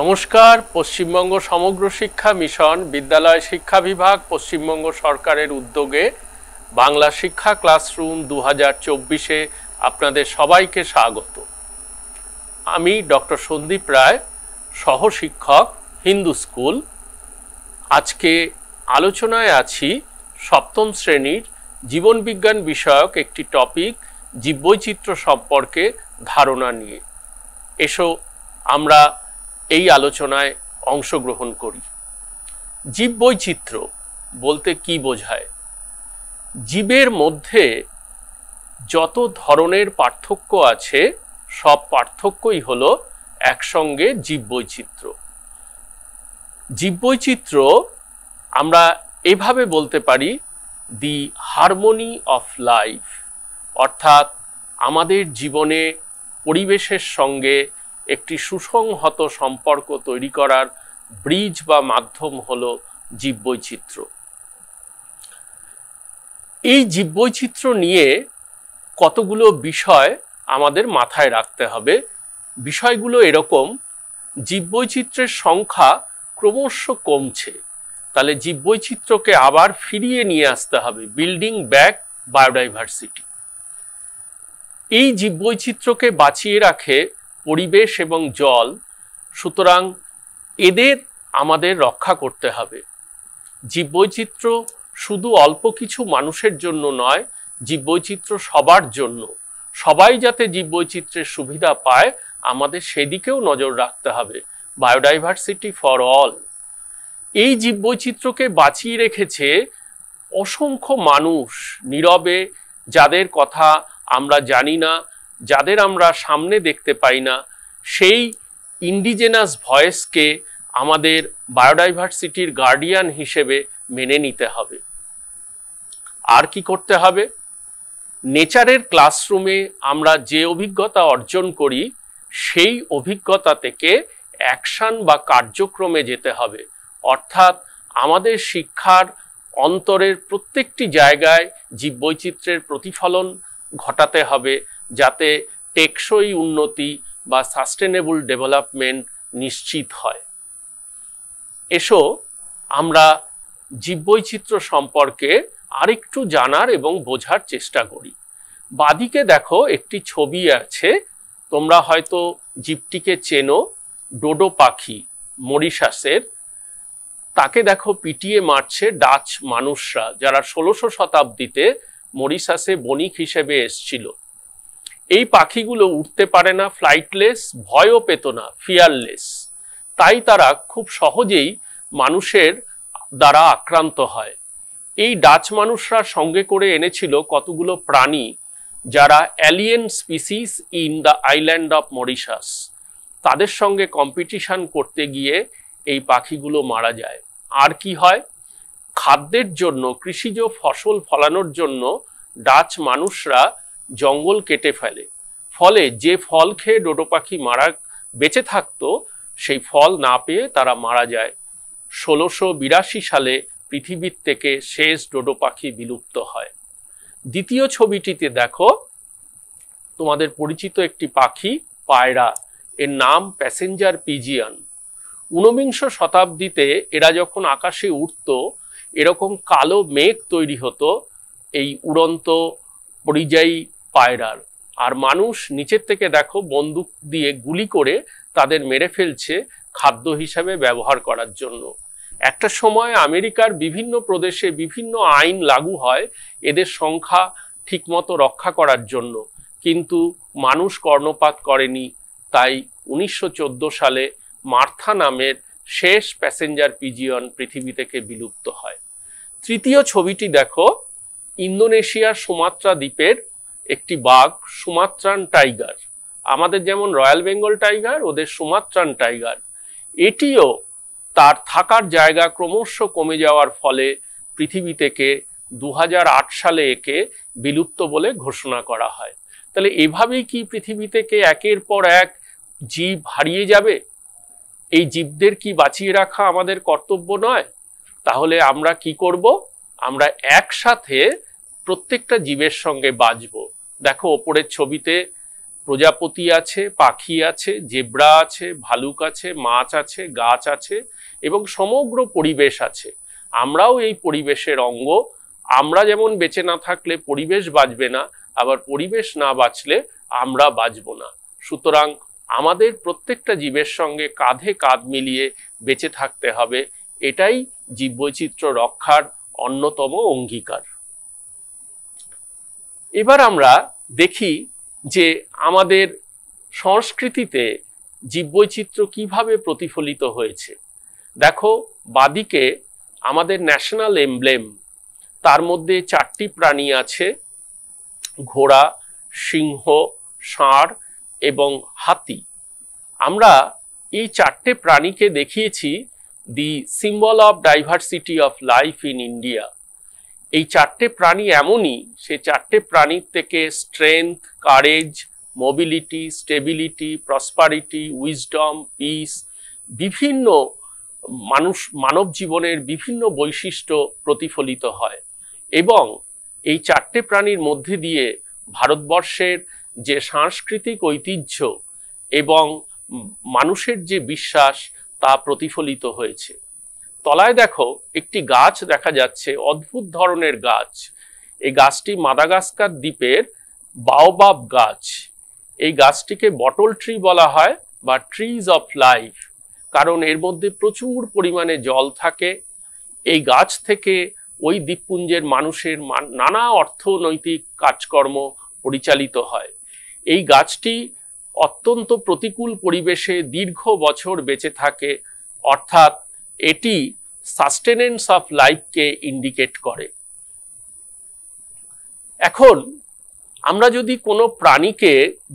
নমস্কার পশ্চিমবঙ্গ সমগ্র শিক্ষা মিশন বিদ্যালয় শিক্ষা বিভাগ পশ্চিমবঙ্গ সরকারের উদ্যোগে বাংলা শিক্ষা ক্লাসরুম দু হাজার চব্বিশে আপনাদের সবাইকে স্বাগত আমি ডক্টর সন্দীপ রায় সহশিক্ষক হিন্দু স্কুল আজকে আলোচনায় আছি সপ্তম শ্রেণীর জীবনবিজ্ঞান বিষয়ক একটি টপিক জীববৈচিত্র্য সম্পর্কে ধারণা নিয়ে এসো আমরা এই আলোচনায় অংশগ্রহণ করি জীব বৈচিত্র্য বলতে কি বোঝায় জীবের মধ্যে যত ধরনের পার্থক্য আছে সব পার্থক্যই হল একসঙ্গে জীব বৈচিত্র্য জীব বৈচিত্র্য আমরা এভাবে বলতে পারি দি হারমোনি অফ লাইফ অর্থাৎ আমাদের জীবনে পরিবেশের সঙ্গে একটি সুসংহত সম্পর্ক তৈরি করার ব্রিজ বা মাধ্যম হল জীববৈচিত্র এই জীববৈচিত্র্য নিয়ে কতগুলো বিষয় আমাদের মাথায় রাখতে হবে বিষয়গুলো এরকম জীববৈচিত্র্যের সংখ্যা ক্রমশ কমছে তাহলে জীববৈচিত্র্যকে আবার ফিরিয়ে নিয়ে আসতে হবে বিল্ডিং ব্যাক বায়োডাইভার্সিটি এই জীববৈচিত্র্যকে বাঁচিয়ে রাখে পরিবেশ এবং জল সুতরাং এদের আমাদের রক্ষা করতে হবে জীববৈচিত্র্য শুধু অল্প কিছু মানুষের জন্য নয় জীববৈচিত্র্য সবার জন্য সবাই যাতে জীববৈচিত্র্যের সুবিধা পায় আমাদের সেদিকেও নজর রাখতে হবে বায়োডাইভার্সিটি ফর অল এই জীববৈচিত্র্যকে বাঁচিয়ে রেখেছে অসংখ্য মানুষ নীরবে যাদের কথা আমরা জানি না যাদের আমরা সামনে দেখতে পাই না সেই ইন্ডিজেনাস ভয়েসকে আমাদের বায়োডাইভার্সিটির গার্ডিয়ান হিসেবে মেনে নিতে হবে আর কি করতে হবে নেচারের ক্লাসরুমে আমরা যে অভিজ্ঞতা অর্জন করি সেই অভিজ্ঞতা থেকে অ্যাকশান বা কার্যক্রমে যেতে হবে অর্থাৎ আমাদের শিক্ষার অন্তরের প্রত্যেকটি জায়গায় জীববৈচিত্র্যের প্রতিফলন ঘটাতে হবে যাতে টেকসই উন্নতি বা সাস্টেনেবল ডেভেলপমেন্ট নিশ্চিত হয় এসো আমরা জীববৈচিত্র্য সম্পর্কে আরেকটু জানার এবং বোঝার চেষ্টা করি বাদিকে দেখো একটি ছবি আছে তোমরা হয়তো জীবটিকে চেনো ডোডো পাখি মরিশাসের তাকে দেখো পিটিয়ে মারছে ডাচ মানুষরা যারা ষোলোশো শতাব্দীতে মরিশাসে বণিক হিসেবে এসছিল এই পাখিগুলো উঠতে পারে না ফ্লাইটলেস ভয়ও পেত না ফিয়ারলেস তাই তারা খুব সহজেই মানুষের দ্বারা আক্রান্ত হয় এই ডাচ মানুষরা সঙ্গে করে এনেছিল কতগুলো প্রাণী যারা alien species in the island of Mauritius তাদের সঙ্গে কম্পিটিশান করতে গিয়ে এই পাখিগুলো মারা যায় আর কি হয় খাদ্যের জন্য কৃষিজ ফসল ফলানোর জন্য ডাচ মানুষরা জঙ্গল কেটে ফেলে ফলে যে ফল খেয়ে ডোডো পাখি মারা বেঁচে থাকতো সেই ফল না পেয়ে তারা মারা যায় ষোলোশো বিরাশি সালে পৃথিবীর থেকে শেষ ডোডো পাখি বিলুপ্ত হয় দ্বিতীয় ছবিটিতে দেখো তোমাদের পরিচিত একটি পাখি পায়রা এর নাম প্যাসেঞ্জার পিজিয়ান ঊনবিংশ শতাব্দীতে এরা যখন আকাশে উঠত এরকম কালো মেঘ তৈরি হতো এই উড়ন্ত পরিযায়ী পায়রার আর মানুষ নিচের থেকে দেখো বন্দুক দিয়ে গুলি করে তাদের মেরে ফেলছে খাদ্য হিসাবে ব্যবহার করার জন্য একটা সময় আমেরিকার বিভিন্ন প্রদেশে বিভিন্ন আইন লাগু হয় এদের সংখ্যা ঠিকমতো রক্ষা করার জন্য কিন্তু মানুষ কর্ণপাত করেনি তাই উনিশশো সালে মার্থা নামের শেষ প্যাসেঞ্জার পিজিয়ন পৃথিবী থেকে বিলুপ্ত হয় তৃতীয় ছবিটি দেখো ইন্দোনেশিয়ার সুমাত্রা দ্বীপের একটি বাঘ সুমাত্রান টাইগার আমাদের যেমন রয়্যাল বেঙ্গল টাইগার ওদের সুমাত্রান টাইগার এটিও তার থাকার জায়গা ক্রমশ কমে যাওয়ার ফলে পৃথিবী থেকে দু সালে একে বিলুপ্ত বলে ঘোষণা করা হয় তাহলে এভাবেই কি পৃথিবী থেকে একের পর এক জীব হারিয়ে যাবে এই জীবদের কি বাঁচিয়ে রাখা আমাদের কর্তব্য নয় তাহলে আমরা কি করব আমরা একসাথে প্রত্যেকটা জীবের সঙ্গে বাঁচবো দেখো ওপরের ছবিতে প্রজাপতি আছে পাখি আছে জেব্রা আছে ভালুক আছে মাছ আছে গাছ আছে এবং সমগ্র পরিবেশ আছে আমরাও এই পরিবেশের অঙ্গ আমরা যেমন বেঁচে না থাকলে পরিবেশ বাঁচবে না আবার পরিবেশ না বাঁচলে আমরা বাঁচব না সুতরাং আমাদের প্রত্যেকটা জীবের সঙ্গে কাঁধে কাঁধ মিলিয়ে বেঁচে থাকতে হবে এটাই জীববৈচিত্র্য রক্ষার অন্যতম অঙ্গীকার এবার আমরা দেখি যে আমাদের সংস্কৃতিতে জীববৈচিত্র্য কিভাবে প্রতিফলিত হয়েছে দেখো বাদিকে আমাদের ন্যাশনাল এমব্লেম তার মধ্যে চারটি প্রাণী আছে ঘোড়া সিংহ ষাঁড় এবং হাতি আমরা এই চারটে প্রাণীকে দেখিয়েছি the symbol of diversity of life in India এই চারটে প্রাণী এমনই সে চারটে প্রাণীর থেকে strength courage mobility stability prosperity wisdom peace বিভিন্ন মানুষ মানব জীবনের বিভিন্ন বৈশিষ্ট্য প্রতিফলিত হয় এবং এই চারটে প্রাণীর মধ্যে দিয়ে ভারতবর্ষের যে সাংস্কৃতিক ঐতিহ্য এবং মানুষের যে বিশ্বাস তা প্রতিফলিত হয়েছে তলায় দেখো একটি গাছ দেখা যাচ্ছে অদ্ভুত ধরনের গাছ এই গাছটি মাদাগাস্কার দ্বীপের বাওবাব গাছ এই গাছটিকে বটল ট্রি বলা হয় বা ট্রিজ অফ লাইফ কারণ এর মধ্যে প্রচুর পরিমাণে জল থাকে এই গাছ থেকে ওই দ্বীপপুঞ্জের মানুষের নানা অর্থনৈতিক কাজকর্ম পরিচালিত হয় এই গাছটি অত্যন্ত প্রতিকূল পরিবেশে দীর্ঘ বছর বেঁচে থাকে অর্থাৎ এটি সাস্টেনেন্স অফ লাইফকে ইন্ডিকেট করে এখন আমরা যদি কোনো প্রাণীকে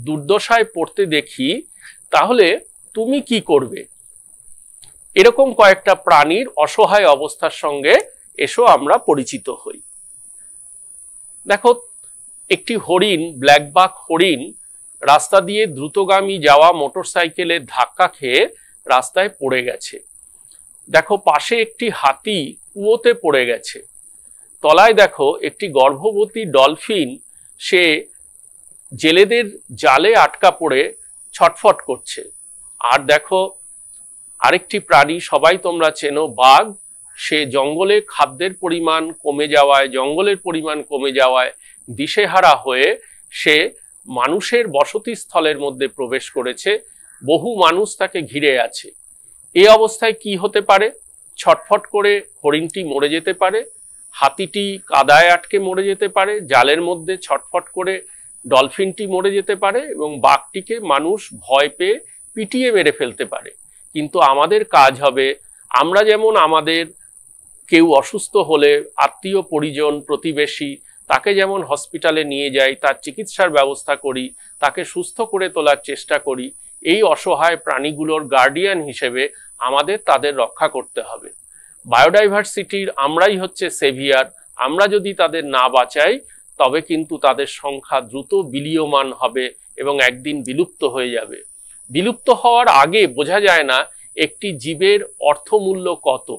দুর্দশায় পড়তে দেখি তাহলে তুমি কি করবে এরকম কয়েকটা প্রাণীর অসহায় অবস্থার সঙ্গে এসো আমরা পরিচিত হই দেখো একটি হরিণ ব্ল্যাকবাক হরিণ রাস্তা দিয়ে দ্রুতগামী যাওয়া মোটরসাইকেলে ধাক্কা খেয়ে রাস্তায় পড়ে গেছে দেখো পাশে একটি হাতি কুয়োতে পড়ে গেছে তলায় দেখো একটি গর্ভবতী ডলফিন সে জেলেদের জালে আটকা পড়ে ছটফট করছে আর দেখো আরেকটি প্রাণী সবাই তোমরা চেনো বাঘ সে জঙ্গলে খাদ্যের পরিমাণ কমে যাওয়ায় জঙ্গলের পরিমাণ কমে যাওয়ায় দিশেহারা হয়ে সে মানুষের বসতি স্থলের মধ্যে প্রবেশ করেছে বহু মানুষ তাকে ঘিরে আছে এ অবস্থায় কি হতে পারে ছটফট করে হরিণটি মরে যেতে পারে হাতিটি কাদায় আটকে মরে যেতে পারে জালের মধ্যে ছটফট করে ডলফিনটি মরে যেতে পারে এবং বাঘটিকে মানুষ ভয় পেয়ে পিটিয়ে মেরে ফেলতে পারে কিন্তু আমাদের কাজ হবে আমরা যেমন আমাদের কেউ অসুস্থ হলে আত্মীয় পরিজন প্রতিবেশী তাকে যেমন হসপিটালে নিয়ে যাই তার চিকিৎসার ব্যবস্থা করি তাকে সুস্থ করে তোলার চেষ্টা করি এই অসহায় প্রাণীগুলোর গার্ডিয়ান হিসেবে আমাদের তাদের রক্ষা করতে হবে বায়োডাইভার্সিটির আমরাই হচ্ছে সেভিয়ার আমরা যদি তাদের না বাঁচাই তবে কিন্তু তাদের সংখ্যা দ্রুত বিলীয়মান হবে এবং একদিন বিলুপ্ত হয়ে যাবে বিলুপ্ত হওয়ার আগে বোঝা যায় না একটি জীবের অর্থমূল্য কত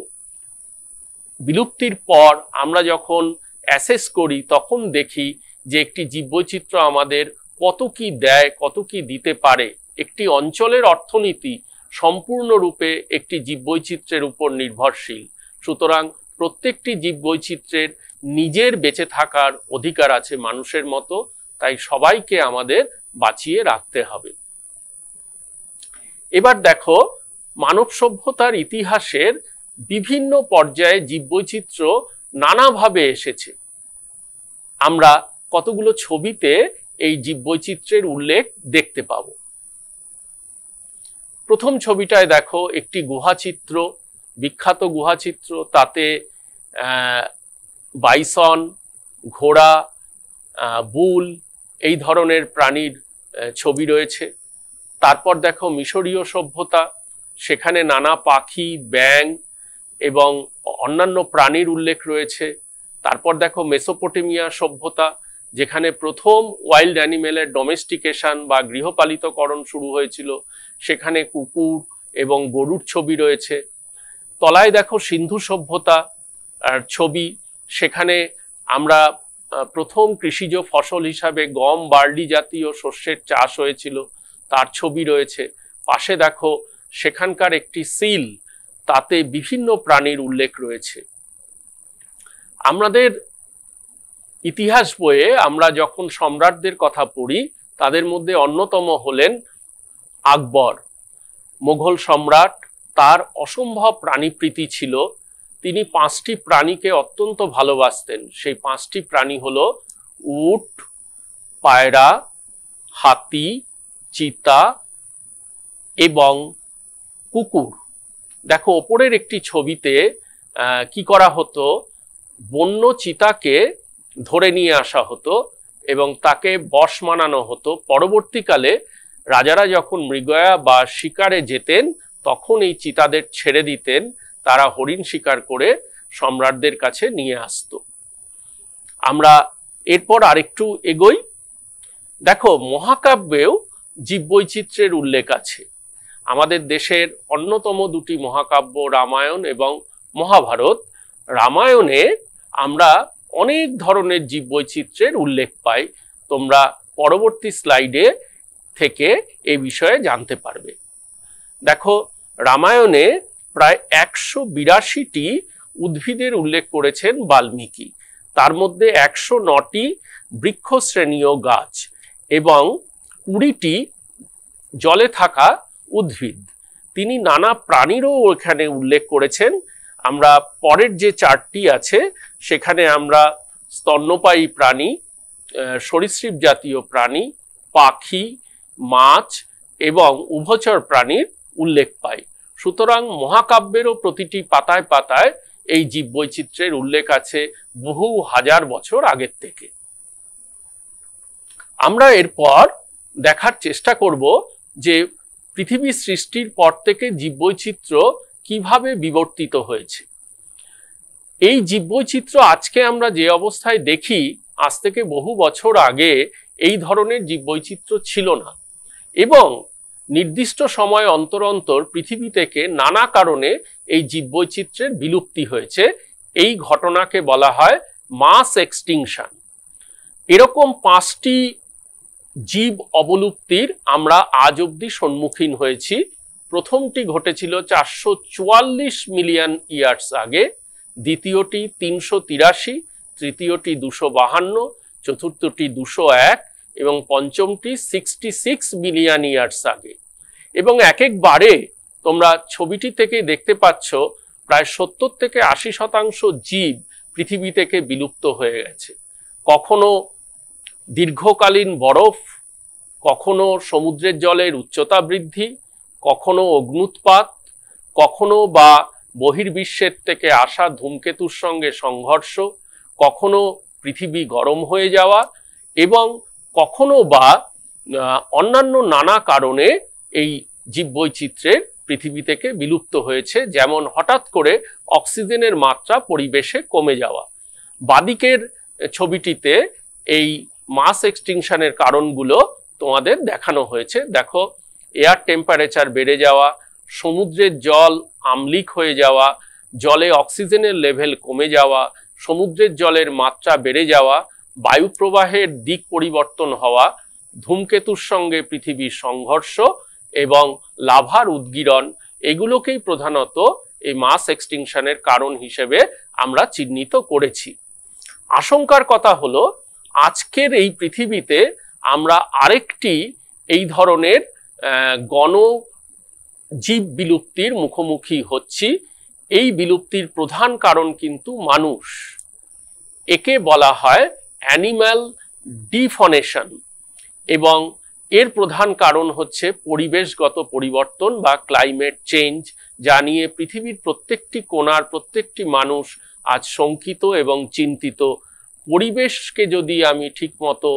বিলুপ্তির পর আমরা যখন অ্যাসেস করি তখন দেখি যে একটি জীববৈচিত্র্য আমাদের কত কি দেয় কত কি দিতে পারে একটি অঞ্চলের অর্থনীতি সম্পূর্ণরূপে একটি জীববৈচিত্র্যের উপর নির্ভরশীল সুতরাং প্রত্যেকটি জীববৈচিত্র্যের নিজের বেঁচে থাকার অধিকার আছে মানুষের মতো তাই সবাইকে আমাদের বাঁচিয়ে রাখতে হবে এবার দেখো মানব সভ্যতার ইতিহাসের বিভিন্ন পর্যায়ে জীববৈচিত্র্য নানাভাবে এসেছে আমরা কতগুলো ছবিতে এই জীববৈচিত্র্যের উল্লেখ দেখতে পাবো প্রথম ছবিটায় দেখো একটি গুহাচিত্র বিখ্যাত গুহাচিত্র তাতে বাইসন ঘোড়া বুল এই ধরনের প্রাণীর ছবি রয়েছে তারপর দেখো মিশরীয় সভ্যতা সেখানে নানা পাখি ব্যাং এবং অন্যান্য প্রাণীর উল্লেখ রয়েছে তারপর দেখো মেসোপোটেমিয়া সভ্যতা যেখানে প্রথম ওয়াইল্ড অ্যানিমেলের ডোমেস্টিকেশন বা গৃহপালিতকরণ শুরু হয়েছিল সেখানে কুকুর এবং গরুর ছবি রয়েছে তলায় দেখো সিন্ধু সভ্যতা ছবি সেখানে আমরা প্রথম কৃষিজ ফসল হিসাবে গম বার্লি জাতীয় শস্যের চাষ হয়েছিল তার ছবি রয়েছে পাশে দেখো সেখানকার একটি সিল তাতে বিভিন্ন প্রাণীর উল্লেখ রয়েছে আমাদের ইতিহাস বইয়ে আমরা যখন সম্রাটদের কথা পড়ি তাদের মধ্যে অন্যতম হলেন আকবর মোঘল সম্রাট তার অসম্ভব প্রাণীপ্রীতি ছিল তিনি পাঁচটি প্রাণীকে অত্যন্ত ভালোবাসতেন সেই পাঁচটি প্রাণী হল উট পায়রা হাতি চিতা এবং কুকুর দেখো ওপরের একটি ছবিতে কি করা হতো বন্য চিতাকে ধরে নিয়ে আসা হতো এবং তাকে বশ মানানো হতো পরবর্তীকালে রাজারা যখন মৃগয়া বা শিকারে যেতেন তখন এই চিতাদের ছেড়ে দিতেন তারা হরিণ শিকার করে সম্রাটদের কাছে নিয়ে আসত আমরা এরপর আরেকটু এগোই দেখো মহাকাব্যেও জীববৈচিত্র্যের উল্লেখ আছে আমাদের দেশের অন্যতম দুটি মহাকাব্য রামায়ণ এবং মহাভারত রামায়ণে আমরা অনেক ধরনের জীব বৈচিত্র্যের উল্লেখ পাই তোমরা পরবর্তী স্লাইডে থেকে এ বিষয়ে জানতে পারবে দেখো রামায়ণে প্রায় একশো বিরাশিটি উদ্ভিদের উল্লেখ করেছেন বাল্মীকি তার মধ্যে একশো নটি বৃক্ষশ্রেণীয় গাছ এবং কুড়িটি জলে থাকা উদ্ভিদ তিনি নানা প্রাণীরও এখানে উল্লেখ করেছেন আমরা পরের যে চারটি আছে সেখানে আমরা স্তন্যপায়ী প্রাণী সরীসৃপ জাতীয় প্রাণী পাখি মাছ এবং উভচর প্রাণীর উল্লেখ পাই সুতরাং মহাকাব্যেরও প্রতিটি পাতায় পাতায় এই জীববৈচিত্র্যের উল্লেখ আছে বহু হাজার বছর আগের থেকে আমরা এরপর দেখার চেষ্টা করব যে পৃথিবী সৃষ্টির পর থেকে বৈচিত্র্য কিভাবে বিবর্তিত হয়েছে এই জীববৈচিত্র্য আজকে আমরা যে অবস্থায় দেখি আজ থেকে বহু বছর আগে এই ধরনের জীববৈচিত্র্য ছিল না এবং নির্দিষ্ট সময় অন্তর অন্তর পৃথিবী থেকে নানা কারণে এই জীববৈচিত্র্যের বিলুপ্তি হয়েছে এই ঘটনাকে বলা হয় মাস এক্সটিংশন এরকম পাঁচটি জীব অবলুপ্তির আমরা আজ অব্দি সম্মুখীন হয়েছি প্রথমটি ঘটেছিল চারশো মিলিয়ন ইয়ার্স আগে দ্বিতীয়টি তিনশো তিরাশি তৃতীয়টি দুশো বাহান্ন চতুর্থটি দুশো এক এবং পঞ্চমটি সিক্সটি সিক্স ইয়ার্স আগে এবং এক একবারে তোমরা ছবিটি থেকেই দেখতে পাচ্ছ প্রায় সত্তর থেকে আশি শতাংশ জীব পৃথিবী থেকে বিলুপ্ত হয়ে গেছে কখনো দীর্ঘকালীন বরফ কখনো সমুদ্রের জলের উচ্চতা বৃদ্ধি কখনো অগ্নুৎপাত কখনো বা বহির্বিশ্বের থেকে আসা ধূমকেতুর সঙ্গে সংঘর্ষ কখনো পৃথিবী গরম হয়ে যাওয়া এবং কখনো বা অন্যান্য নানা কারণে এই জীববৈচিত্র্যের পৃথিবী থেকে বিলুপ্ত হয়েছে যেমন হঠাৎ করে অক্সিজেনের মাত্রা পরিবেশে কমে যাওয়া বাদিকের ছবিটিতে এই মাস এক্সটিংশনের কারণগুলো তোমাদের দেখানো হয়েছে দেখো এয়ার টেম্পারেচার বেড়ে যাওয়া সমুদ্রের জল আমলিক হয়ে যাওয়া জলে অক্সিজেনের লেভেল কমে যাওয়া সমুদ্রের জলের মাত্রা বেড়ে যাওয়া বায়ু প্রবাহের দিক পরিবর্তন হওয়া ধূমকেতুর সঙ্গে পৃথিবীর সংঘর্ষ এবং লাভার উদ্গীরণ এগুলোকেই প্রধানত এই মাস এক্সটিংশনের কারণ হিসেবে আমরা চিহ্নিত করেছি আশঙ্কার কথা হলো আজকের এই পৃথিবীতে আমরা আরেকটি এই ধরনের গণ জীব বিলুপ্তির মুখোমুখি হচ্ছি এই বিলুপ্তির প্রধান কারণ কিন্তু মানুষ একে বলা হয় অ্যানিম্যাল ডিফনেশন এবং এর প্রধান কারণ হচ্ছে পরিবেশগত পরিবর্তন বা ক্লাইমেট চেঞ্জ যা নিয়ে পৃথিবীর প্রত্যেকটি কোনার প্রত্যেকটি মানুষ আজ শঙ্কিত এবং চিন্তিত পরিবেশকে যদি আমি ঠিকমতো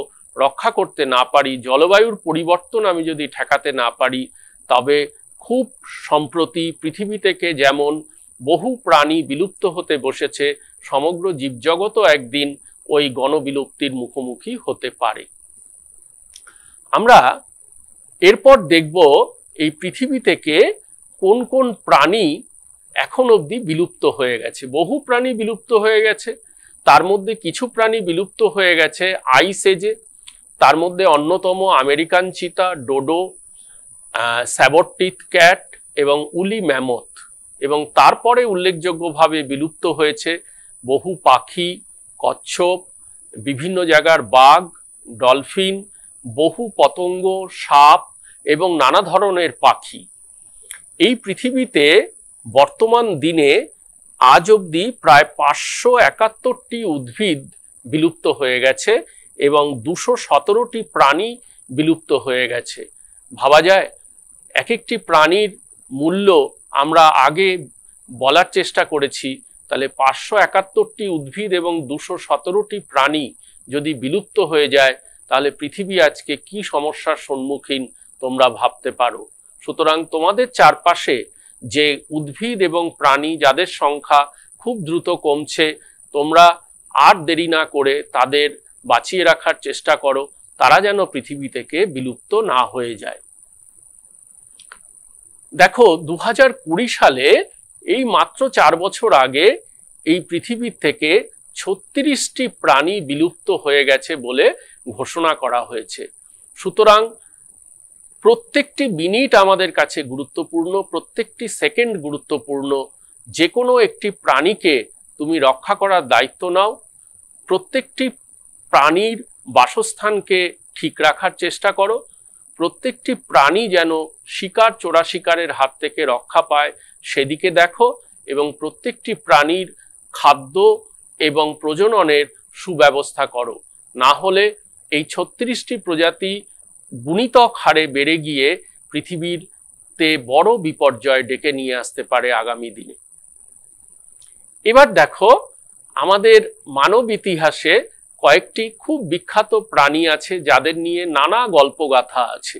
রক্ষা করতে না পারি জলবায়ুর পরিবর্তন আমি যদি ঠেকাতে না পারি তবে খুব সম্প্রতি পৃথিবী থেকে যেমন বহু প্রাণী বিলুপ্ত হতে বসেছে সমগ্র জীবজগতও একদিন ওই গণবিলুপ্তির মুখোমুখি হতে পারে আমরা এরপর দেখব এই পৃথিবী থেকে কোন কোন প্রাণী এখন অবধি বিলুপ্ত হয়ে গেছে বহু প্রাণী বিলুপ্ত হয়ে গেছে তার মধ্যে কিছু প্রাণী বিলুপ্ত হয়ে গেছে আইস এজে তার মধ্যে অন্যতম আমেরিকান চিতা ডোডো স্যাবরটিথ ক্যাট এবং উলি ম্যামথ এবং তারপরে উল্লেখযোগ্যভাবে বিলুপ্ত হয়েছে বহু পাখি কচ্ছপ বিভিন্ন জায়গার বাঘ ডলফিন বহু পতঙ্গ সাপ এবং নানা ধরনের পাখি এই পৃথিবীতে বর্তমান দিনে আজ অবধি প্রায় পাঁচশো একাত্তরটি উদ্ভিদ বিলুপ্ত হয়ে গেছে এবং দুশো সতেরোটি প্রাণী বিলুপ্ত হয়ে গেছে ভাবা যায় এক একটি প্রাণীর মূল্য আমরা আগে বলার চেষ্টা করেছি তাহলে পাঁচশো একাত্তরটি উদ্ভিদ এবং দুশো সতেরোটি প্রাণী যদি বিলুপ্ত হয়ে যায় তাহলে পৃথিবী আজকে কি সমস্যার সম্মুখীন তোমরা ভাবতে পারো সুতরাং তোমাদের চারপাশে যে উদ্ভিদ এবং প্রাণী যাদের সংখ্যা খুব দ্রুত কমছে তোমরা আর দেরি না করে তাদের বাঁচিয়ে রাখার চেষ্টা করো তারা যেন পৃথিবী থেকে বিলুপ্ত না হয়ে যায় দেখো দু সালে এই মাত্র চার বছর আগে এই পৃথিবীর থেকে ছত্রিশটি প্রাণী বিলুপ্ত হয়ে গেছে বলে ঘোষণা করা হয়েছে সুতরাং প্রত্যেকটি মিনিট আমাদের কাছে গুরুত্বপূর্ণ প্রত্যেকটি সেকেন্ড গুরুত্বপূর্ণ যে কোনো একটি প্রাণীকে তুমি রক্ষা করার দায়িত্ব নাও প্রত্যেকটি প্রাণীর বাসস্থানকে ঠিক রাখার চেষ্টা করো প্রত্যেকটি প্রাণী যেন শিকার চোরা শিকারের হাত থেকে রক্ষা পায় সেদিকে দেখো এবং প্রত্যেকটি প্রাণীর খাদ্য এবং প্রজননের সুব্যবস্থা করো না হলে এই ছত্রিশটি প্রজাতি গুণিতক হারে বেড়ে গিয়ে পৃথিবীর তে বড় বিপর্যয় ডেকে নিয়ে আসতে পারে আগামী দিনে এবার দেখো আমাদের মানব ইতিহাসে কয়েকটি খুব বিখ্যাত প্রাণী আছে যাদের নিয়ে নানা গল্পগাথা আছে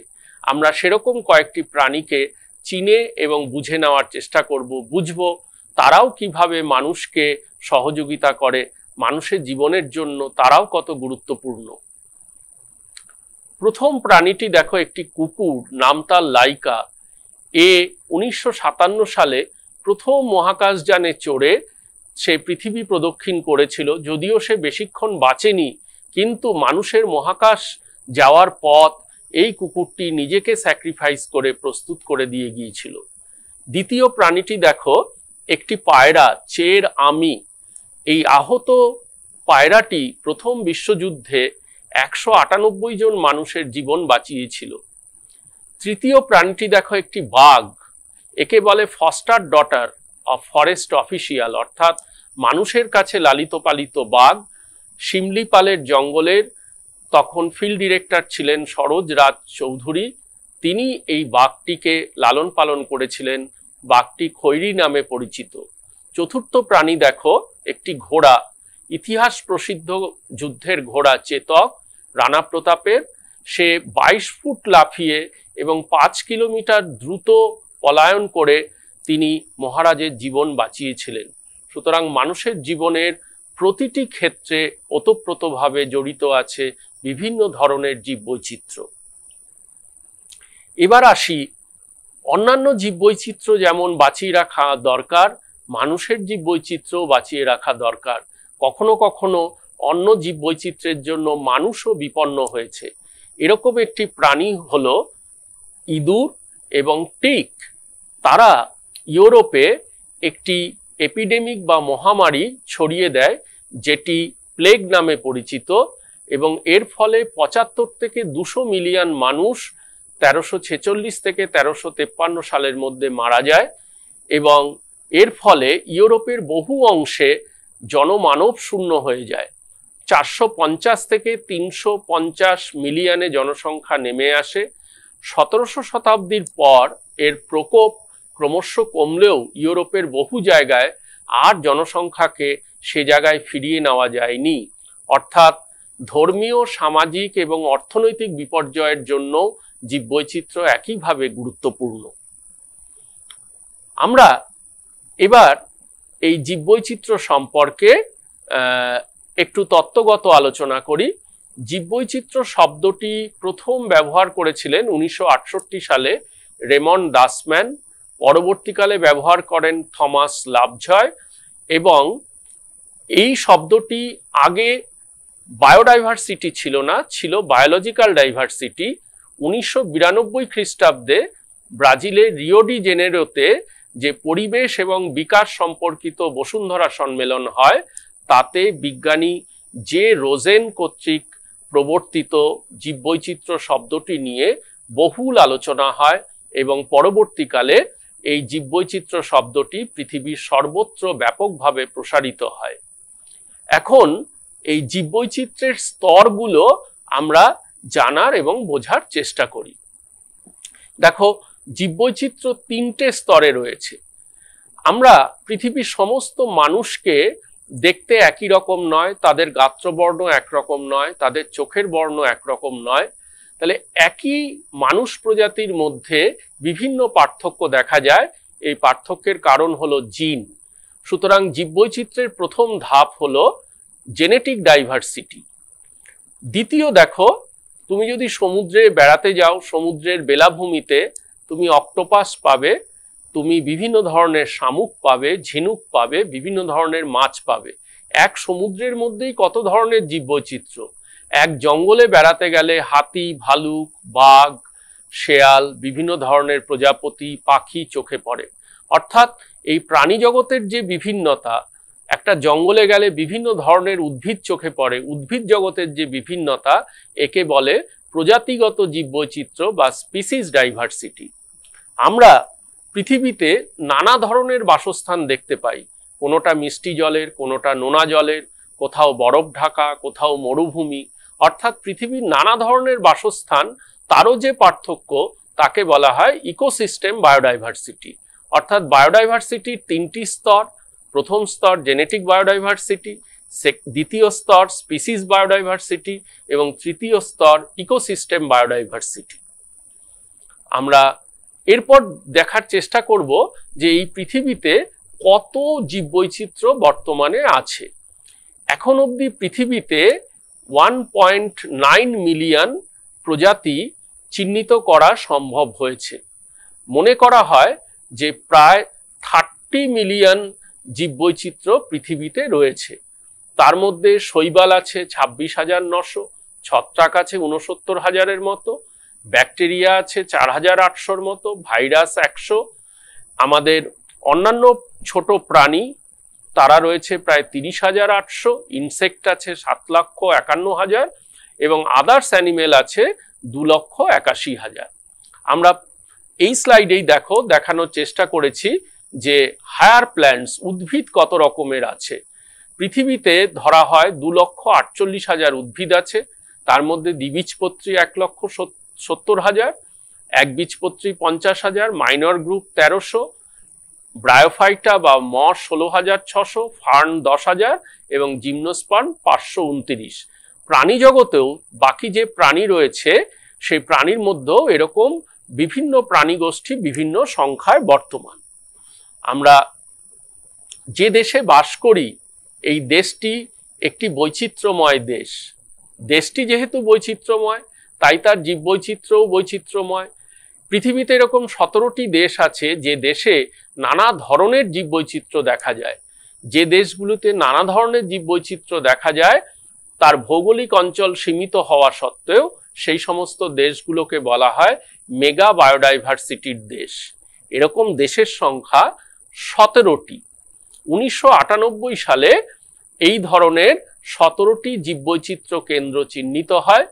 আমরা সেরকম কয়েকটি প্রাণীকে চিনে এবং বুঝে নেওয়ার চেষ্টা করব বুঝব তারাও কিভাবে মানুষকে সহযোগিতা করে মানুষের জীবনের জন্য তারাও কত গুরুত্বপূর্ণ প্রথম প্রাণীটি দেখো একটি কুকুর নাম তার লাইকা এ উনিশশো সালে প্রথম মহাকাশযানে চড়ে সে পৃথিবী প্রদক্ষিণ করেছিল যদিও সে বেশিক্ষণ বাঁচেনি কিন্তু মানুষের মহাকাশ যাওয়ার পথ এই কুকুরটি নিজেকে স্যাক্রিফাইস করে প্রস্তুত করে দিয়ে গিয়েছিল দ্বিতীয় প্রাণীটি দেখো একটি পায়রা চের আমি এই আহত পায়রাটি প্রথম বিশ্বযুদ্ধে একশো আটানব্বই জন মানুষের জীবন বাঁচিয়েছিল তৃতীয় প্রাণীটি দেখো একটি বাঘ একে বলে ফস্টার ডটার ফরেস্ট অফিসিয়াল অর্থাৎ মানুষের কাছে লালিত পালিত বাঘ শিমলিপালের জঙ্গলের তখন ফিল্ড ডিরেক্টর ছিলেন সরোজ রাজ চৌধুরী তিনি এই বাঘটিকে লালন পালন করেছিলেন বাঘটি খৈরি নামে পরিচিত চতুর্থ প্রাণী দেখো একটি ঘোড়া ইতিহাস প্রসিদ্ধ যুদ্ধের ঘোড়া চেতক রানা প্রতাপের সে ২২ ফুট লাফিয়ে এবং পাঁচ কিলোমিটার দ্রুত পলায়ন করে তিনি মহারাজের জীবন বাঁচিয়েছিলেন সুতরাং মানুষের জীবনের প্রতিটি ক্ষেত্রে ওতপ্রোতভাবে জড়িত আছে বিভিন্ন ধরনের জীববৈচিত্র্য এবার আসি অন্যান্য জীববৈচিত্র্য যেমন বাঁচিয়ে রাখা দরকার মানুষের জীববৈচিত্র্য বাঁচিয়ে রাখা দরকার কখনো কখনো অন্য জীববৈচিত্র্যের জন্য মানুষও বিপন্ন হয়েছে এরকম একটি প্রাণী হল ইঁদুর এবং টিক তারা ইউরোপে একটি এপিডেমিক বা মহামারী ছড়িয়ে দেয় যেটি প্লেগ নামে পরিচিত এবং এর ফলে পঁচাত্তর থেকে দুশো মিলিয়ন মানুষ তেরোশো ছেচল্লিশ থেকে তেরোশো তেপ্পান্ন সালের মধ্যে মারা যায় এবং এর ফলে ইউরোপের বহু অংশে জনমানব শূন্য হয়ে যায় চারশো পঞ্চাশ থেকে তিনশো পঞ্চাশ মিলিয়নে জনসংখ্যা নেমে আসে সতেরোশো শতাব্দীর পর এর প্রকোপ ক্রমশ কমলেও ইউরোপের বহু জায়গায় আর জনসংখ্যাকে সে জায়গায় ফিরিয়ে নেওয়া যায়নি অর্থাৎ ধর্মীয় সামাজিক এবং অর্থনৈতিক বিপর্যয়ের জন্য জীববৈচিত্র্য একইভাবে গুরুত্বপূর্ণ আমরা এবার এই জীববৈচিত্র্য সম্পর্কে একটু তত্ত্বগত আলোচনা করি জীববৈচিত্র্য শব্দটি প্রথম ব্যবহার করেছিলেন উনিশশো সালে রেমন দাসম্যান পরবর্তীকালে ব্যবহার করেন থমাস লাভঝয় এবং এই শব্দটি আগে বায়োডাইভার্সিটি ছিল না ছিল বায়োলজিক্যাল ডাইভার্সিটি উনিশশো বিরানব্বই খ্রিস্টাব্দে ব্রাজিলের রিওডি জেনেরোতে যে পরিবেশ এবং বিকাশ সম্পর্কিত বসুন্ধরা সম্মেলন হয় তাতে বিজ্ঞানী যে রোজেন কর্তৃক প্রবর্তিত জীববৈচিত্র্য শব্দটি নিয়ে বহুল আলোচনা হয় এবং পরবর্তীকালে এই জীববৈচিত্র্য শব্দটি পৃথিবীর সর্বত্র ব্যাপকভাবে প্রসারিত হয় এখন এই জীববৈচিত্র্যের স্তরগুলো আমরা জানার এবং বোঝার চেষ্টা করি দেখো জীববৈচিত্র্য তিনটে স্তরে রয়েছে আমরা পৃথিবীর সমস্ত মানুষকে দেখতে একই রকম নয় তাদের গাত্রবর্ণ একরকম নয় তাদের চোখের বর্ণ একরকম নয় তাহলে একই মানুষ প্রজাতির মধ্যে বিভিন্ন পার্থক্য দেখা যায় এই পার্থক্যের কারণ হলো জিন সুতরাং জীববৈচিত্র্যের প্রথম ধাপ হলো জেনেটিক ডাইভার্সিটি দ্বিতীয় দেখো তুমি যদি সমুদ্রে বেড়াতে যাও সমুদ্রের বেলাভূমিতে তুমি অক্টোপাস পাবে তুমি বিভিন্ন ধরনের শামুক পাবে ঝিনুক পাবে বিভিন্ন ধরনের মাছ পাবে এক সমুদ্রের মধ্যেই কত ধরনের জীববৈচিত্র্য এক জঙ্গলে বেড়াতে গেলে হাতি ভালুক বাঘ শেয়াল বিভিন্ন ধরনের প্রজাপতি পাখি চোখে পড়ে অর্থাৎ এই প্রাণী জগতের যে বিভিন্নতা একটা জঙ্গলে গেলে বিভিন্ন ধরনের উদ্ভিদ চোখে পড়ে উদ্ভিদ জগতের যে বিভিন্নতা একে বলে প্রজাতিগত জীববৈচিত্র্য বা স্পিসিস ডাইভার্সিটি আমরা পৃথিবীতে নানা ধরনের বাসস্থান দেখতে পাই কোনোটা মিষ্টি জলের কোনোটা নোনা জলের কোথাও বরফ ঢাকা কোথাও মরুভূমি অর্থাৎ পৃথিবীর নানা ধরনের বাসস্থান তারও যে পার্থক্য তাকে বলা হয় ইকোসিস্টেম বায়োডাইভার্সিটি অর্থাৎ বায়োডাইভার্সিটির তিনটি স্তর প্রথম স্তর জেনেটিক বায়োডাইভার্সিটি দ্বিতীয় স্তর স্পিসিস বায়োডাইভার্সিটি এবং তৃতীয় স্তর ইকোসিস্টেম বায়োডাইভার্সিটি আমরা এরপর দেখার চেষ্টা করব যে এই পৃথিবীতে কত জীববৈচিত্র্য বর্তমানে আছে এখন অবধি পৃথিবীতে ওয়ান পয়েন্ট নাইন মিলিয়ন প্রজাতি চিহ্নিত করা সম্ভব হয়েছে মনে করা হয় যে প্রায় থার্টি মিলিয়ন জীববৈচিত্র্য পৃথিবীতে রয়েছে তার মধ্যে শৈবাল আছে ছাব্বিশ হাজার নশো ছত্রাক আছে উনসত্তর হাজারের মতো ব্যাকটেরিয়া আছে চার হাজার আটশোর মতো ভাইরাস একশো আমাদের অন্যান্য ছোট প্রাণী তারা রয়েছে প্রায় তিরিশ হাজার আটশো ইনসেক্ট আছে সাত লক্ষ একান্ন হাজার এবং আদার্স অ্যানিমেল আছে দু লক্ষ একাশি হাজার আমরা এই স্লাইডেই দেখো দেখানোর চেষ্টা করেছি যে হায়ার প্ল্যান্টস উদ্ভিদ কত রকমের আছে পৃথিবীতে ধরা হয় দু লক্ষ আটচল্লিশ হাজার উদ্ভিদ আছে তার মধ্যে দ্বিবীজপত্রী এক লক্ষ সত্তর হাজার একবীজপত্রী পঞ্চাশ হাজার মাইনর গ্রুপ তেরোশো ব্রায়োফাইটা বা ম ষোলো হাজার ছশো ফার্ন দশ হাজার এবং জিমনোস্পার্ন পাঁচশো উনত্রিশ প্রাণী জগতেও বাকি যে প্রাণী রয়েছে সেই প্রাণীর মধ্যেও এরকম বিভিন্ন প্রাণী গোষ্ঠী বিভিন্ন সংখ্যায় বর্তমান আমরা যে দেশে বাস করি এই দেশটি একটি বৈচিত্র্যময় দেশ দেশটি যেহেতু বৈচিত্র্যময় তাই তার জীববৈচিত্র্যও বৈচিত্র্যময় পৃথিবীতে এরকম সতেরোটি দেশ আছে যে দেশে নানা ধরনের জীববৈচিত্র্য দেখা যায় যে দেশগুলোতে নানা ধরনের জীববৈচিত্র্য দেখা যায় তার ভৌগোলিক অঞ্চল সীমিত হওয়া সত্ত্বেও সেই সমস্ত দেশগুলোকে বলা হয় মেগা বায়োডাইভার্সিটির দেশ এরকম দেশের সংখ্যা সতেরোটি উনিশশো সালে এই ধরনের সতেরোটি বৈচিত্র্য কেন্দ্র চিহ্নিত হয়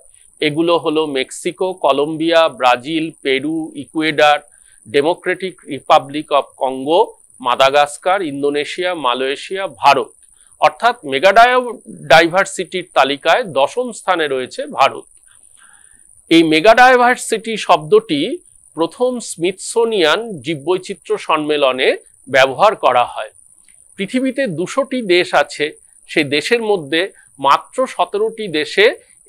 এগুলো হলো Mexico Colombia Brazil Peru Ecuador Democratic Republic of Congo Madagascar Indonesia Malaysia Bharat অর্থাৎ মেগাডায় ডাইভার্সিটির তালিকায় দশম স্থানে রয়েছে ভারত এই মেগাডাইভার্সিটি শব্দটি প্রথম স্মিথসোনিয়ান জীববৈচিত্র্য সম্মেলনে ব্যবহার করা হয় পৃথিবীতে দুশোটি দেশ আছে সেই দেশের মধ্যে মাত্র সতেরোটি দেশে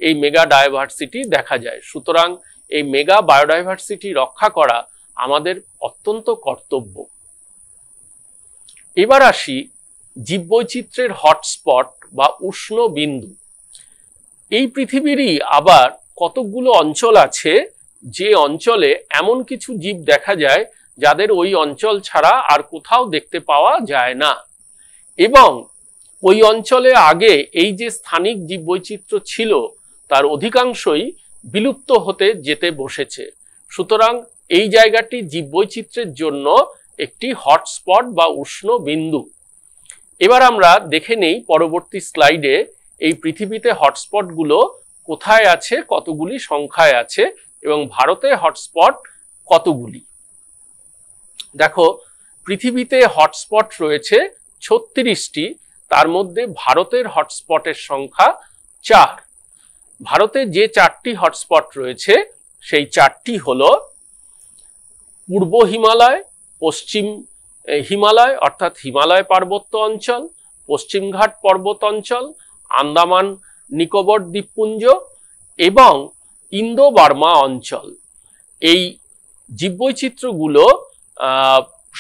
এই মেগা ডাইভার্সিটি দেখা যায় সুতরাং এই মেগা বায়োডাইভার্সিটি রক্ষা করা আমাদের অত্যন্ত কর্তব্য এবার আসি জীববৈচিত্র্যের হটস্পট বা উষ্ণ বিন্দু এই পৃথিবীরই আবার কতকগুলো অঞ্চল আছে যে অঞ্চলে এমন কিছু জীব দেখা যায় যাদের ওই অঞ্চল ছাড়া আর কোথাও দেখতে পাওয়া যায় না এবং ওই অঞ্চলে আগে এই যে স্থানিক জীববৈচিত্র্য ছিল তার অধিকাংশই বিলুপ্ত হতে যেতে বসেছে সুতরাং এই জায়গাটি জীববৈচিত্র্যের জন্য একটি হটস্পট বা উষ্ণ বিন্দু এবার আমরা দেখে নেই পরবর্তী স্লাইডে এই পৃথিবীতে হটস্পটগুলো কোথায় আছে কতগুলি সংখ্যায় আছে এবং ভারতে হটস্পট কতগুলি দেখো পৃথিবীতে হটস্পট রয়েছে ছত্রিশটি তার মধ্যে ভারতের হটস্পটের সংখ্যা চার ভারতে যে চারটি হটস্পট রয়েছে সেই চারটি হল পূর্ব হিমালয় পশ্চিম হিমালয় অর্থাৎ হিমালয় পার্বত্য অঞ্চল পশ্চিমঘাট পর্বত অঞ্চল আন্দামান নিকোবর দ্বীপপুঞ্জ এবং ইন্দো বার্মা অঞ্চল এই জীববৈচিত্র্যগুলো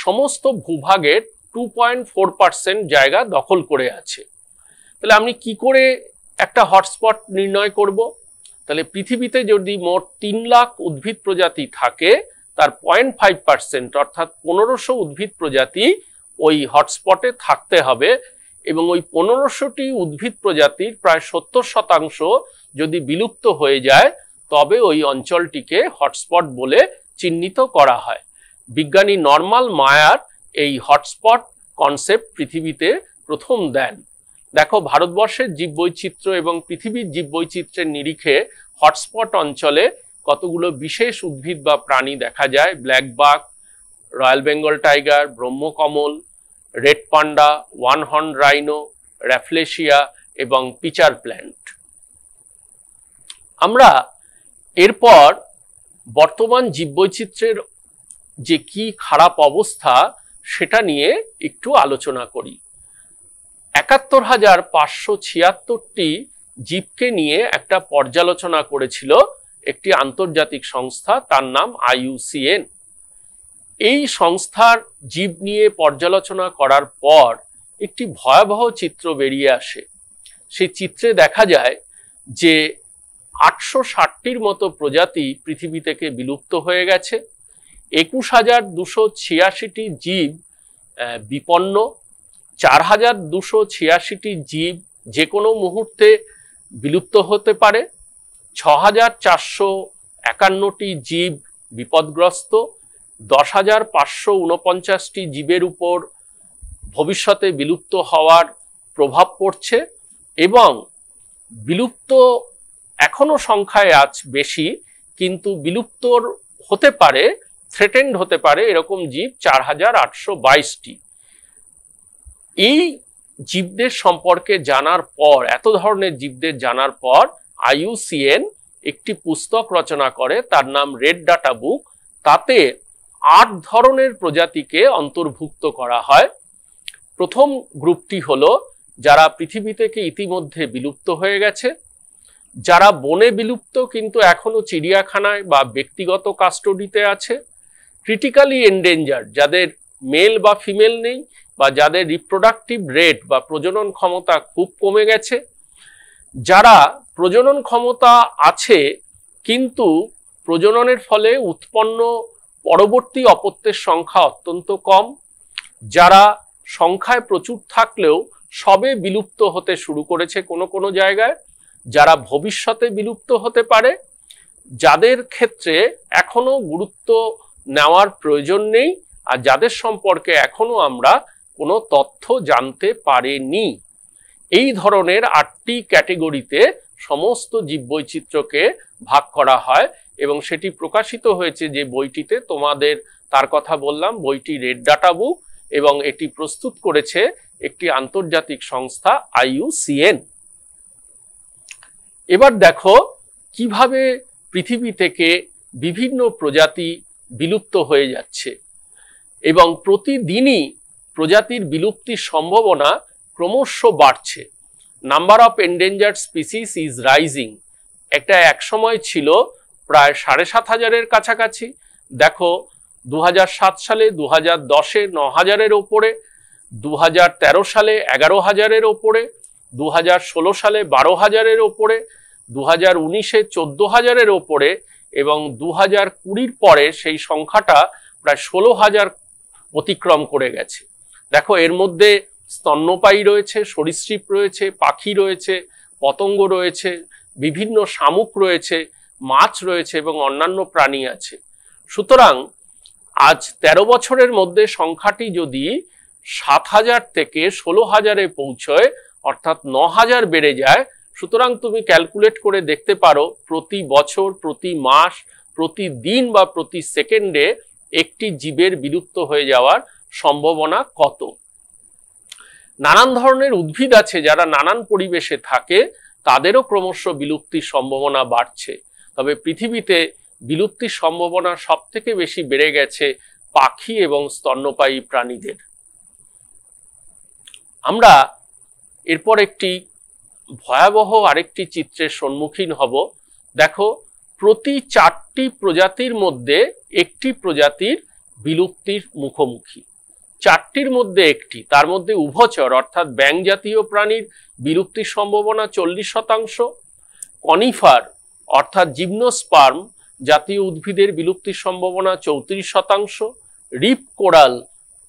সমস্ত ভূভাগের টু পয়েন্ট ফোর পার্সেন্ট জায়গা দখল করে আছে তাহলে আপনি কি করে একটা হটস্পট নির্ণয় করব তাহলে পৃথিবীতে যদি মোট তিন লাখ উদ্ভিদ প্রজাতি থাকে তার পয়েন্ট ফাইভ পার্সেন্ট অর্থাৎ পনেরোশো উদ্ভিদ প্রজাতি ওই হটস্পটে থাকতে হবে এবং ওই পনেরোশোটি উদ্ভিদ প্রজাতির প্রায় সত্তর শতাংশ যদি বিলুপ্ত হয়ে যায় তবে ওই অঞ্চলটিকে হটস্পট বলে চিহ্নিত করা হয় বিজ্ঞানী নর্মাল মায়ার এই হটস্পট কনসেপ্ট পৃথিবীতে প্রথম দেন দেখো ভারতবর্ষের জীববৈচিত্র্য এবং পৃথিবীর জীববৈচিত্র্যের নিরিখে হটস্পট অঞ্চলে কতগুলো বিশেষ উদ্ভিদ বা প্রাণী দেখা যায় black buck royal Bengal tiger ব্রহ্মকমল red panda one horn rhino rafflesia এবং পিচার প্ল্যান্ট আমরা এরপর বর্তমান জীববৈচিত্র্যের যে কি খারাপ অবস্থা সেটা নিয়ে একটু আলোচনা করি একাত্তর হাজার পাঁচশো ছিয়াত্তরটি জীবকে নিয়ে একটা পর্যালোচনা করেছিল একটি আন্তর্জাতিক সংস্থা তার নাম আইউসিএন এই সংস্থার জীব নিয়ে পর্যালোচনা করার পর একটি ভয়াবহ চিত্র বেরিয়ে আসে সেই চিত্রে দেখা যায় যে আটশো ষাটটির মতো প্রজাতি পৃথিবী থেকে বিলুপ্ত হয়ে গেছে একুশ হাজার দুশো ছিয়াশিটি জীব বিপন্ন চার হাজার দুশো ছিয়াশিটি জীব যে কোনো মুহূর্তে বিলুপ্ত হতে পারে ছ হাজার চারশো একান্নটি জীব বিপদগ্রস্ত দশ হাজার পাঁচশো উনপঞ্চাশটি জীবের উপর ভবিষ্যতে বিলুপ্ত হওয়ার প্রভাব পড়ছে এবং বিলুপ্ত এখনও সংখ্যায় আজ বেশি কিন্তু বিলুপ্তর হতে পারে থ্রেটেন্ড হতে পারে এরকম জীব চার হাজার আটশো বাইশটি এই জীবদের সম্পর্কে জানার পর এত ধরনের জীবদের জানার পর আইউসিএন একটি পুস্তক রচনা করে তার নাম রেড ডাটা বুক তাতে আট ধরনের প্রজাতিকে অন্তর্ভুক্ত করা হয় প্রথম গ্রুপটি হলো যারা পৃথিবী থেকে ইতিমধ্যে বিলুপ্ত হয়ে গেছে যারা বনে বিলুপ্ত কিন্তু এখনো চিড়িয়াখানায় বা ব্যক্তিগত কাস্টডিতে আছে ক্রিটিক্যালি এন্ডেঞ্জার যাদের মেল বা ফিমেল নেই বা যাদের রিপ্রোডাকটিভ রেট বা প্রজনন ক্ষমতা খুব কমে গেছে যারা প্রজনন ক্ষমতা আছে কিন্তু প্রজননের ফলে উৎপন্ন পরবর্তী অপত্যের সংখ্যা অত্যন্ত কম যারা সংখ্যায় প্রচুর থাকলেও সবে বিলুপ্ত হতে শুরু করেছে কোনো কোনো জায়গায় যারা ভবিষ্যতে বিলুপ্ত হতে পারে যাদের ক্ষেত্রে এখনো গুরুত্ব নেওয়ার প্রয়োজন নেই আর যাদের সম্পর্কে এখনো আমরা কোনো তথ্য জানতে পারেনি এই ধরনের আটটি ক্যাটেগরিতে সমস্ত জীববৈচিত্র্যকে ভাগ করা হয় এবং সেটি প্রকাশিত হয়েছে যে বইটিতে তোমাদের তার কথা বললাম বইটি রেড ডাটা বুক এবং এটি প্রস্তুত করেছে একটি আন্তর্জাতিক সংস্থা আইইউসিএন এবার দেখো কিভাবে পৃথিবী থেকে বিভিন্ন প্রজাতি বিলুপ্ত হয়ে যাচ্ছে এবং প্রতিদিনই প্রজাতির বিলুপ্তির সম্ভাবনা ক্রমশ বাড়ছে number of endanger species is rising একটা একসময় ছিল প্রায় সাড়ে সাত হাজারের কাছাকাছি দেখো দু সালে দু হাজার দশে ন হাজারের ওপরে দু সালে এগারো হাজারের ওপরে দু সালে বারো হাজারের ওপরে দু হাজার উনিশে চোদ্দ হাজারের ওপরে এবং দু হাজার কুড়ির পরে সেই সংখ্যাটা প্রায় ষোলো হাজার অতিক্রম করে গেছে দেখো এর মধ্যে স্তন্যপায়ী রয়েছে সরীসৃপ রয়েছে পাখি রয়েছে পতঙ্গ রয়েছে বিভিন্ন শামুক রয়েছে মাছ রয়েছে এবং অন্যান্য প্রাণী আছে সুতরাং আজ ১৩ বছরের মধ্যে সংখ্যাটি যদি সাত হাজার থেকে ষোলো হাজারে পৌঁছয় অর্থাৎ ন হাজার বেড়ে যায় সুতরাং তুমি ক্যালকুলেট করে দেখতে পারো প্রতি বছর প্রতি মাস প্রতিদিন বা প্রতি সেকেন্ডে একটি জীবের বিলুপ্ত হয়ে যাওয়ার সম্ভাবনা কত নানান ধরনের উদ্ভিদ আছে যারা নানান পরিবেশে থাকে তাদেরও ক্রমশ বিলুপ্তির সম্ভাবনা বাড়ছে তবে পৃথিবীতে বিলুপ্তির সম্ভাবনা সব থেকে বেশি বেড়ে গেছে পাখি এবং স্তন্যপায়ী প্রাণীদের আমরা এরপর একটি ভয়াবহ আরেকটি চিত্রের সম্মুখীন হব দেখো প্রতি চারটি প্রজাতির মধ্যে একটি প্রজাতির বিলুপ্তির মুখোমুখি চারটির মধ্যে একটি তার মধ্যে উভচর অর্থাৎ ব্যাং জাতীয় প্রাণীর বিলুপ্তির সম্ভাবনা চল্লিশ শতাংশ কনিফার অর্থাৎ জিমনোস্পার্ম জাতীয় উদ্ভিদের বিলুপ্তির সম্ভাবনা চৌত্রিশ শতাংশ রিপ কোরাল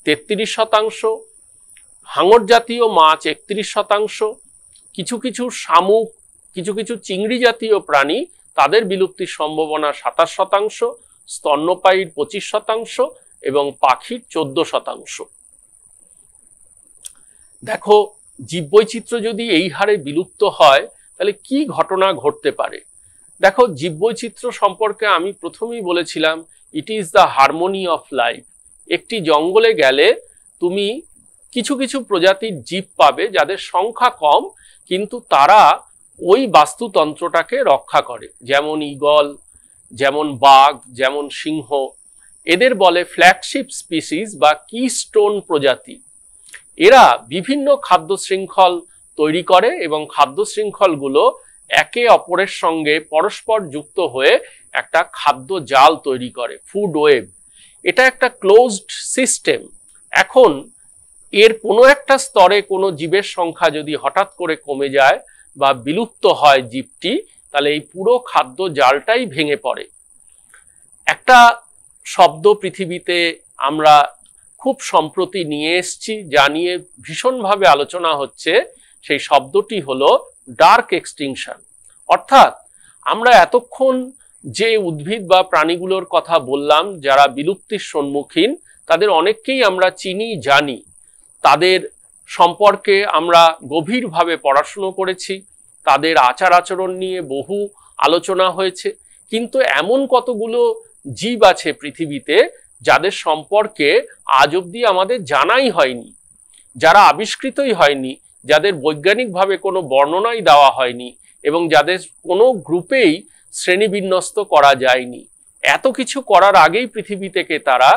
তেত্রিশ শতাংশ হাঙর জাতীয় মাছ একত্রিশ শতাংশ কিছু কিছু শামুক কিছু কিছু চিংড়ি জাতীয় প্রাণী তাদের বিলুপ্তির সম্ভাবনা সাতাশ শতাংশ স্তন্যপায়ীর পঁচিশ শতাংশ এবং পাখির চোদ্দ শতাংশ দেখো জীববৈচিত্র্য যদি এই হারে বিলুপ্ত হয় তাহলে কি ঘটনা ঘটতে পারে দেখো জীববৈচিত্র্য সম্পর্কে আমি প্রথমেই বলেছিলাম it is the harmony of life একটি জঙ্গলে গেলে তুমি কিছু কিছু প্রজাতির জীব পাবে যাদের সংখ্যা কম কিন্তু তারা ওই বাস্তুতন্ত্রটাকে রক্ষা করে যেমন ইগল যেমন বাঘ যেমন সিংহ এদের বলে ফ্ল্যাগশিপ স্পিসিস বা কি স্টোন প্রজাতি এরা বিভিন্ন খাদ্য শৃঙ্খল তৈরি করে এবং খাদ্য শৃঙ্খলগুলো একে অপরের সঙ্গে পরস্পর যুক্ত হয়ে একটা খাদ্য জাল তৈরি করে ফুড ওয়েব এটা একটা ক্লোজড সিস্টেম এখন এর কোনো একটা স্তরে কোনো জীবের সংখ্যা যদি হঠাৎ করে কমে যায় বা বিলুপ্ত হয় জীবটি তাহলে এই পুরো খাদ্য জালটাই ভেঙে পড়ে একটা শব্দ পৃথিবীতে আমরা খুব সম্প্রতি নিয়ে এসছি যা নিয়ে ভীষণভাবে আলোচনা হচ্ছে সেই শব্দটি হলো ডার্ক এক্সটিংশন অর্থাৎ আমরা এতক্ষণ যে উদ্ভিদ বা প্রাণীগুলোর কথা বললাম যারা বিলুপ্তির সম্মুখীন তাদের অনেককেই আমরা চিনি জানি তাদের সম্পর্কে আমরা গভীরভাবে পড়াশুনো করেছি তাদের আচার আচরণ নিয়ে বহু আলোচনা হয়েছে কিন্তু এমন কতগুলো জীব আছে পৃথিবীতে যাদের সম্পর্কে আজ অব্দি আমাদের জানাই হয়নি যারা আবিষ্কৃতই হয়নি যাদের বৈজ্ঞানিকভাবে কোনো বর্ণনাই দেওয়া হয়নি এবং যাদের কোনো গ্রুপেই শ্রেণীবিন্যস্ত করা যায়নি এত কিছু করার আগেই পৃথিবী থেকে তারা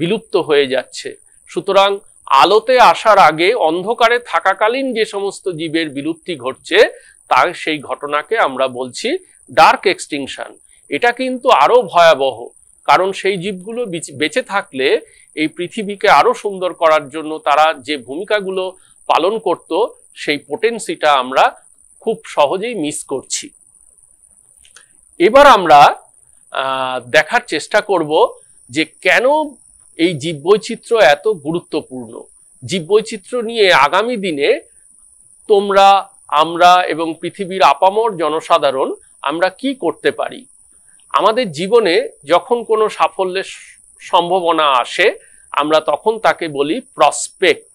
বিলুপ্ত হয়ে যাচ্ছে সুতরাং আলোতে আসার আগে অন্ধকারে থাকাকালীন যে সমস্ত জীবের বিলুপ্তি ঘটছে তার সেই ঘটনাকে আমরা বলছি ডার্ক এক্সটিংশন এটা কিন্তু আরও ভয়াবহ কারণ সেই জীবগুলো বেঁচে থাকলে এই পৃথিবীকে আরও সুন্দর করার জন্য তারা যে ভূমিকাগুলো পালন করত সেই পোটেন্সিটা আমরা খুব সহজেই মিস করছি এবার আমরা দেখার চেষ্টা করব যে কেন এই জীববৈচিত্র্য এত গুরুত্বপূর্ণ জীববৈচিত্র্য নিয়ে আগামী দিনে তোমরা আমরা এবং পৃথিবীর আপামর জনসাধারণ আমরা কি করতে পারি আমাদের জীবনে যখন কোনো সাফল্যের সম্ভাবনা আসে আমরা তখন তাকে বলি প্রসপেক্ট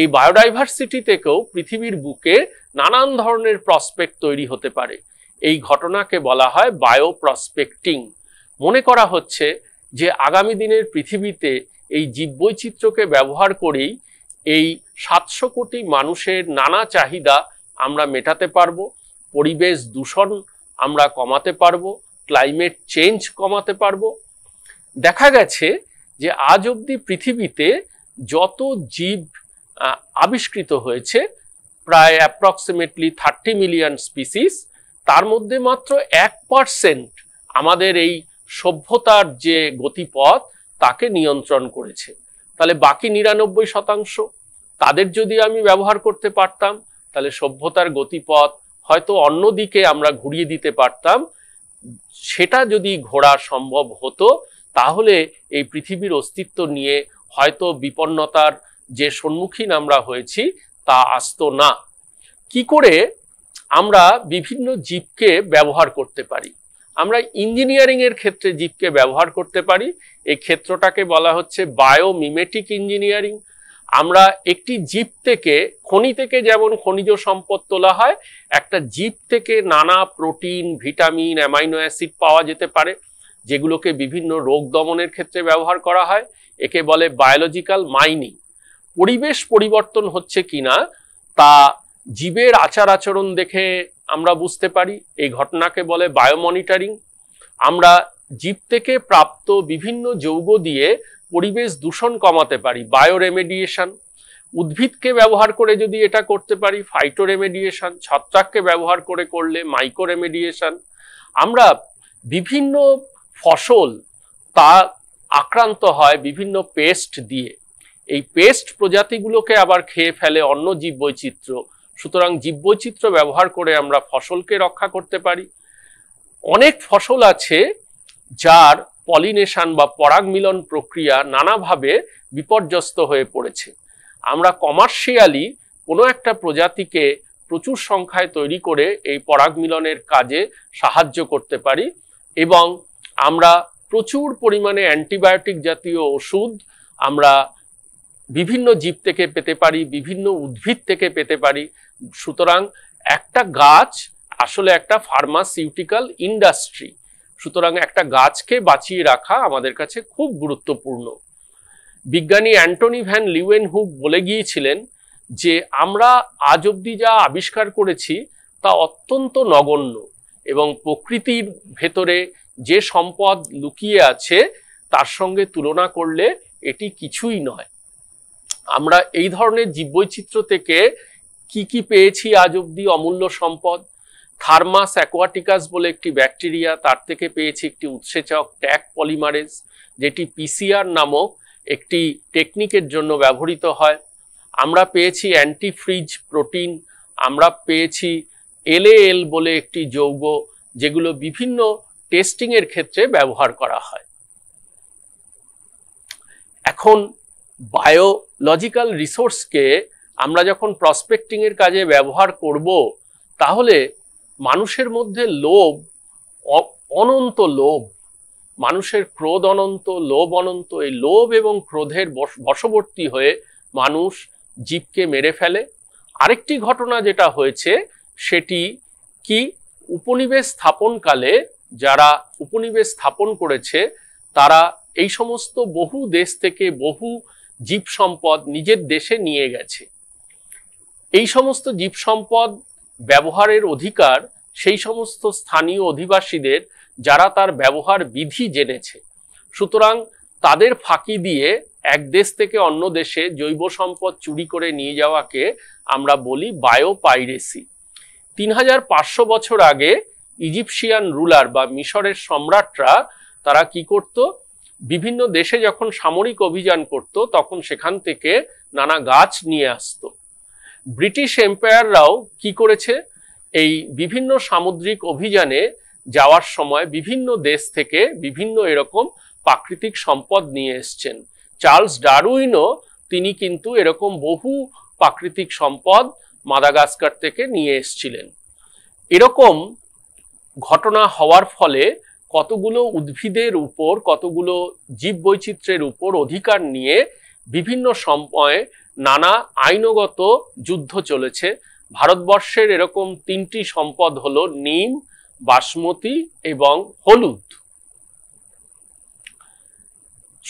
এই বায়োডাইভার্সিটি থেকেও পৃথিবীর বুকে নানান ধরনের প্রসপেক্ট তৈরি হতে পারে এই ঘটনাকে বলা হয় বায়ো প্রসপেক্টিং মনে করা হচ্ছে যে আগামী দিনের পৃথিবীতে এই জীববৈচিত্র্যকে ব্যবহার করেই এই সাতশো কোটি মানুষের নানা চাহিদা আমরা মেটাতে পারব পরিবেশ দূষণ আমরা কমাতে পারবো ক্লাইমেট চেঞ্জ কমাতে পারবো দেখা গেছে যে আজ অবধি পৃথিবীতে যত জীব আবিষ্কৃত হয়েছে প্রায় অ্যাপ্রক্সিমেটলি থার্টি মিলিয়ন স্পিসিস তার মধ্যে মাত্র এক পারসেন্ট আমাদের এই সভ্যতার যে গতিপথ তাকে নিয়ন্ত্রণ করেছে তাহলে বাকি নিরানব্বই শতাংশ তাদের যদি আমি ব্যবহার করতে পারতাম তাহলে সভ্যতার গতিপথ হয়তো অন্যদিকে আমরা ঘুরিয়ে দিতে পারতাম সেটা যদি ঘোরা সম্ভব হতো তাহলে এই পৃথিবীর অস্তিত্ব নিয়ে হয়তো বিপন্নতার যে সম্মুখীন আমরা হয়েছি তা আসতো না কি করে আমরা বিভিন্ন জীবকে ব্যবহার করতে পারি আমরা ইঞ্জিনিয়ারিং এর ক্ষেত্রে জীবকে ব্যবহার করতে পারি এই ক্ষেত্রটাকে বলা হচ্ছে বায়োমিমেটিক ইঞ্জিনিয়ারিং আমরা একটি জীব থেকে খনি থেকে যেমন খনিজ সম্পদ তোলা হয় একটা জীব থেকে নানা প্রোটিন ভিটামিন অ্যামাইনো অ্যাসিড পাওয়া যেতে পারে যেগুলোকে বিভিন্ন রোগ দমনের ক্ষেত্রে ব্যবহার করা হয় একে বলে বায়োলজিক্যাল মাইনিং পরিবেশ পরিবর্তন হচ্ছে কিনা তা জীবের আচার আচরণ দেখে আমরা বুঝতে পারি এই ঘটনাকে বলে বায়োমনিটারিং আমরা জীব থেকে প্রাপ্ত বিভিন্ন যৌগ দিয়ে পরিবেশ দূষণ কমাতে পারি বায়ো রেমেডিয়েশন উদ্ভিদকে ব্যবহার করে যদি এটা করতে পারি ফাইটো রেমেডিয়েশন ছত্রাককে ব্যবহার করে করলে মাইক্রো রেমেডিয়েশন আমরা বিভিন্ন ফসল তা আক্রান্ত হয় বিভিন্ন পেস্ট দিয়ে এই পেস্ট প্রজাতিগুলোকে আবার খেয়ে ফেলে অন্য জীব বৈচিত্র্য সুতরাং জীব বৈচিত্র্য ব্যবহার করে আমরা ফসলকে রক্ষা করতে পারি অনেক ফসল আছে যার পলিনেশন বা পরাগ মিলন প্রক্রিয়া নানাভাবে বিপর্যস্ত হয়ে পড়েছে আমরা কমার্শিয়ালি কোনো একটা প্রজাতিকে প্রচুর সংখ্যায় তৈরি করে এই পরাগ মিলনের কাজে সাহায্য করতে পারি এবং আমরা প্রচুর পরিমাণে অ্যান্টিবায়োটিক জাতীয় ওষুধ আমরা বিভিন্ন জীব থেকে পেতে পারি বিভিন্ন উদ্ভিদ থেকে পেতে পারি সুতরাং একটা গাছ আসলে একটা ফার্মাসিউটিক্যাল ইন্ডাস্ট্রি সুতরাং একটা গাছকে বাঁচিয়ে রাখা আমাদের কাছে খুব গুরুত্বপূর্ণ বিজ্ঞানী অ্যান্টনি ভ্যান লিউয়েন হুক বলে গিয়েছিলেন যে আমরা আজ অব্দি যা আবিষ্কার করেছি তা অত্যন্ত নগণ্য এবং প্রকৃতির ভেতরে যে সম্পদ লুকিয়ে আছে তার সঙ্গে তুলনা করলে এটি কিছুই নয় আমরা এই ধরনের জীববৈচিত্র্য থেকে কি কি পেয়েছি আজ অব্দি অমূল্য সম্পদ থার্মাস অ্যাকোয়াটিকাস বলে একটি ব্যাকটেরিয়া তার থেকে পেয়েছি একটি উৎসেচক ট্যাক পলিমারেজ যেটি পিসিআর নামক একটি টেকনিকের জন্য ব্যবহৃত হয় আমরা পেয়েছি অ্যান্টিফ্রিজ প্রোটিন আমরা পেয়েছি এলএএল বলে একটি যৌগ যেগুলো বিভিন্ন টেস্টিংয়ের ক্ষেত্রে ব্যবহার করা হয় এখন বায়োলজিক্যাল রিসোর্সকে আমরা যখন প্রসপেক্টিংয়ের কাজে ব্যবহার করব তাহলে মানুষের মধ্যে লোভ অনন্ত লোভ মানুষের ক্রোধ অনন্ত লোভ অনন্ত এই লোভ এবং ক্রোধের বশবর্তী হয়ে মানুষ জীবকে মেরে ফেলে আরেকটি ঘটনা যেটা হয়েছে সেটি কি উপনিবেশ স্থাপনকালে যারা উপনিবেশ স্থাপন করেছে তারা এই সমস্ত বহু দেশ থেকে বহু জীব সম্পদ নিজের দেশে নিয়ে গেছে এই সমস্ত জীব সম্পদ ব্যবহারের অধিকার সেই সমস্ত স্থানীয় অধিবাসীদের যারা তার ব্যবহার বিধি জেনেছে সুতরাং তাদের ফাঁকি দিয়ে এক দেশ থেকে অন্য দেশে জৈব সম্পদ চুরি করে নিয়ে যাওয়াকে আমরা বলি বায়ো পাইরেসি তিন হাজার পাঁচশো বছর আগে ইজিপশিয়ান রুলার বা মিশরের সম্রাটরা তারা কি করত বিভিন্ন দেশে যখন সামরিক অভিযান করত তখন সেখান থেকে নানা গাছ নিয়ে আসতো ব্রিটিশ এম্পায়াররাও কি করেছে এই বিভিন্ন সামুদ্রিক অভিযানে যাওয়ার সময় বিভিন্ন দেশ থেকে বিভিন্ন এরকম প্রাকৃতিক সম্পদ নিয়ে এসছেন চার্লস ডারউইনও তিনি কিন্তু এরকম বহু প্রাকৃতিক সম্পদ মাদাগাস্কার থেকে নিয়ে এসছিলেন এরকম ঘটনা হওয়ার ফলে কতগুলো উদ্ভিদের উপর কতগুলো জীব বৈচিত্র্যের উপর অধিকার নিয়ে বিভিন্ন সময়ে নানা আইনগত যুদ্ধ চলেছে ভারতবর্ষের এরকম তিনটি সম্পদ হলো নিম বাসমতি এবং হলুদ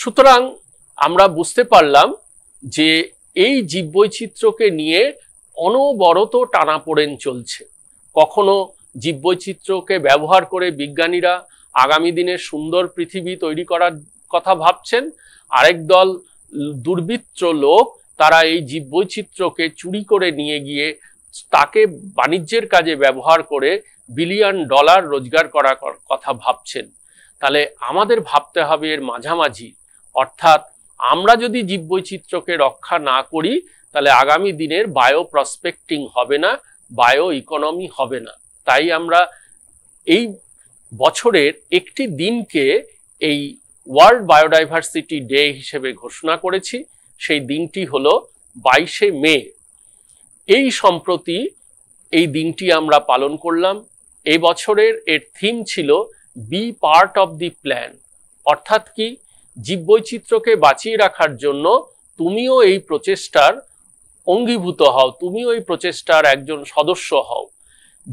সুতরাং আমরা বুঝতে পারলাম যে এই জীববৈচিত্র্যকে নিয়ে অনবরত টানাপোড়েন চলছে কখনো জীববৈচিত্র্যকে ব্যবহার করে বিজ্ঞানীরা আগামী দিনে সুন্দর পৃথিবী তৈরি করার কথা ভাবছেন আরেক দল দুর্বৃত্ত লোক তারা এই জীববৈচিত্র্যকে চুরি করে নিয়ে গিয়ে তাকে বাণিজ্যের কাজে ব্যবহার করে বিলিয়ন ডলার রোজগার করার কথা ভাবছেন তাহলে আমাদের ভাবতে হবে এর মাঝামাঝি অর্থাৎ আমরা যদি জীববৈচিত্র্যকে রক্ষা না করি তাহলে আগামী দিনের বায়ো প্রসপেক্টিং হবে না বায়ো ইকোনমি হবে না তাই আমরা এই বছরের একটি দিনকে এই ওয়ার্ল্ড বায়োডাইভার্সিটি ডে হিসেবে ঘোষণা করেছি সেই দিনটি হলো বাইশে মে এই সম্প্রতি এই দিনটি আমরা পালন করলাম এই বছরের এর থিম ছিল be part of the plan অর্থাৎ কি জীববৈচিত্র্যকে বাঁচিয়ে রাখার জন্য তুমিও এই প্রচেষ্টার অঙ্গীভূত হও তুমিও এই প্রচেষ্টার একজন সদস্য হও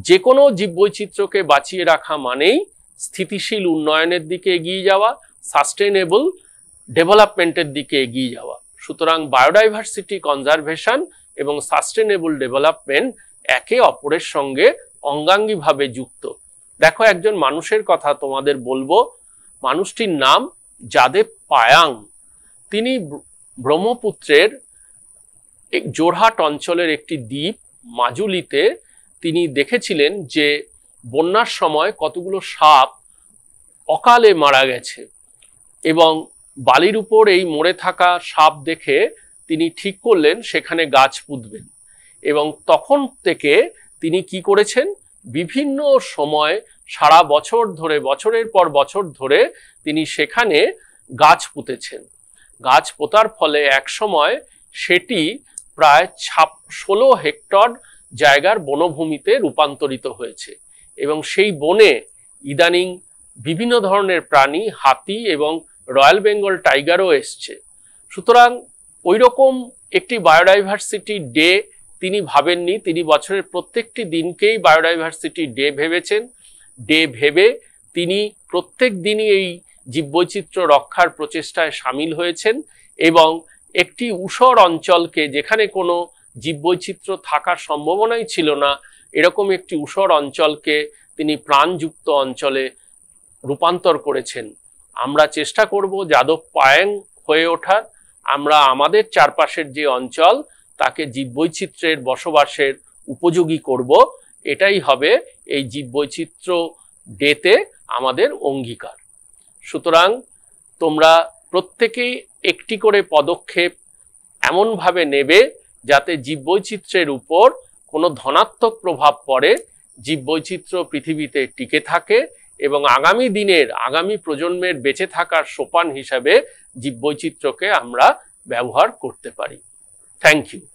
যে কোনো জীববৈচিত্র্যকে বাঁচিয়ে রাখা মানেই স্থিতিশীল উন্নয়নের দিকে এগিয়ে যাওয়া সাস্টেনেবল ডেভেলপমেন্টের দিকে এগিয়ে যাওয়া সুতরাং বায়োডাইভার্সিটি কনজারভেশন এবং সাস্টেনেবল ডেভেলপমেন্ট একে অপরের সঙ্গে অঙ্গাঙ্গিভাবে যুক্ত দেখো একজন মানুষের কথা তোমাদের বলবো মানুষটির নাম যাদেব পায়াং তিনি ব্রহ্মপুত্রের জোরহাট অঞ্চলের একটি দ্বীপ মাজুলিতে তিনি দেখেছিলেন যে বন্যার সময় কতগুলো সাপ অকালে মারা গেছে এবং বালির উপর এই মরে থাকা সাপ দেখে তিনি ঠিক করলেন সেখানে গাছ পুঁতবেন এবং তখন থেকে তিনি কি করেছেন বিভিন্ন সময় সারা বছর ধরে বছরের পর বছর ধরে তিনি সেখানে গাছ পুঁতেছেন গাছ পোতার ফলে এক সময় সেটি প্রায় ছাপ ষোলো হেক্টর জায়গার বনভূমিতে রূপান্তরিত হয়েছে এবং সেই বনে ইদানিং বিভিন্ন ধরনের প্রাণী হাতি এবং রয়্যাল বেঙ্গল টাইগারও এসছে সুতরাং ওই রকম একটি বায়োডাইভার্সিটি ডে তিনি ভাবেননি তিনি বছরের প্রত্যেকটি দিনকেই বায়োডাইভার্সিটি ডে ভেবেছেন ডে ভেবে তিনি প্রত্যেক দিনই এই জীববৈচিত্র্য রক্ষার প্রচেষ্টায় সামিল হয়েছেন এবং একটি উষর অঞ্চলকে যেখানে কোনো জীববৈচিত্র্য থাকার সম্ভাবনাই ছিল না এরকম একটি উষর অঞ্চলকে তিনি প্রাণযুক্ত অঞ্চলে রূপান্তর করেছেন আমরা চেষ্টা করব যাদব পায়ং হয়ে ওঠার আমরা আমাদের চারপাশের যে অঞ্চল তাকে জীববৈচিত্র্যের বসবাসের উপযোগী করব এটাই হবে এই জীববৈচিত্র্য ডেতে আমাদের অঙ্গীকার সুতরাং তোমরা প্রত্যেকেই একটি করে পদক্ষেপ এমনভাবে নেবে যাতে জীববৈচিত্র্যের উপর কোনো ধনাত্মক প্রভাব পড়ে জীববৈচিত্র্য পৃথিবীতে টিকে থাকে এবং আগামী দিনের আগামী প্রজন্মের বেঁচে থাকার সোপান হিসাবে জীববৈচিত্র্যকে আমরা ব্যবহার করতে পারি থ্যাংক ইউ